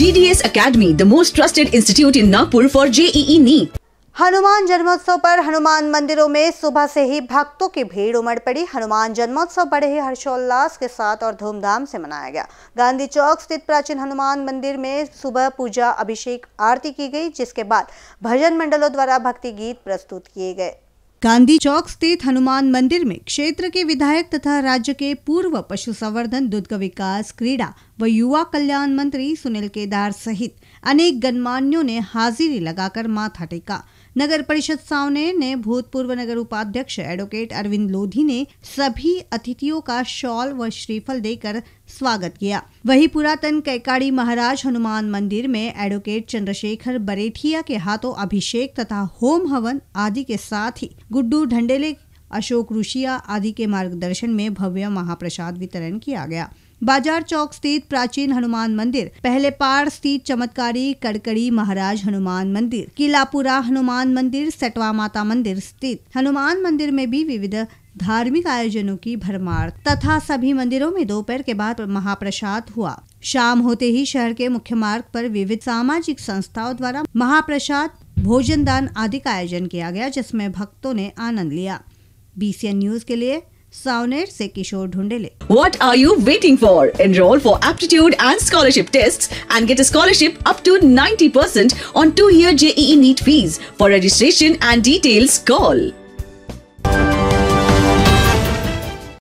DDS Academy, the most trusted institute in Nagpur for JEE e NEET. Hanuman जन्मोत्सव पर हनुमान मंदिरों में सुबह से ही भक्तों की भीड़ उमड़ पड़ी हनुमान जन्मोत्सव बड़े ही हर्षोल्लास के साथ और धूमधाम से मनाया गया गांधी चौक स्थित प्राचीन हनुमान मंदिर में सुबह पूजा अभिषेक आरती की गई जिसके बाद भजन मंडलों द्वारा भक्ति गीत प्रस्तुत किए गए गांधी चौक स्थित हनुमान मंदिर में क्षेत्र के विधायक तथा राज्य के पूर्व पशु संवर्धन दुग्ध विकास क्रीड़ा व युवा कल्याण मंत्री सुनील केदार सहित अनेक गणमान्यों ने हाजिरी लगाकर माथा टेका नगर परिषद सावने ने भूतपूर्व नगर उपाध्यक्ष एडवोकेट अरविंद लोधी ने सभी अतिथियों का शॉल व श्रीफल देकर स्वागत किया वही पुरातन कैकाड़ी महाराज हनुमान मंदिर में एडवोकेट चंद्रशेखर बरेठिया के हाथों अभिषेक तथा होम हवन आदि के साथ ही गुड्डू ढंडेले अशोक रुशिया आदि के मार्गदर्शन में भव्य महाप्रसाद वितरण किया गया बाजार चौक स्थित प्राचीन हनुमान मंदिर पहले पार स्थित चमत्कारी कड़कड़ी महाराज हनुमान मंदिर किलापुरा हनुमान मंदिर सटवा माता मंदिर स्थित हनुमान मंदिर में भी विविध धार्मिक आयोजनों की भरमार तथा सभी मंदिरों में दोपहर के बाद महाप्रसाद हुआ शाम होते ही शहर के मुख्य मार्ग पर विविध सामाजिक संस्थाओं द्वारा महाप्रसाद भोजन दान आदि का आयोजन किया गया जिसमें भक्तों ने आनंद लिया बीसीएन न्यूज के लिए सावनेर से Kishore Dhundele what are you waiting for enrol for aptitude and scholarship test and get scholarship up to 90% on two year JEE e NEET fees. For registration and details, call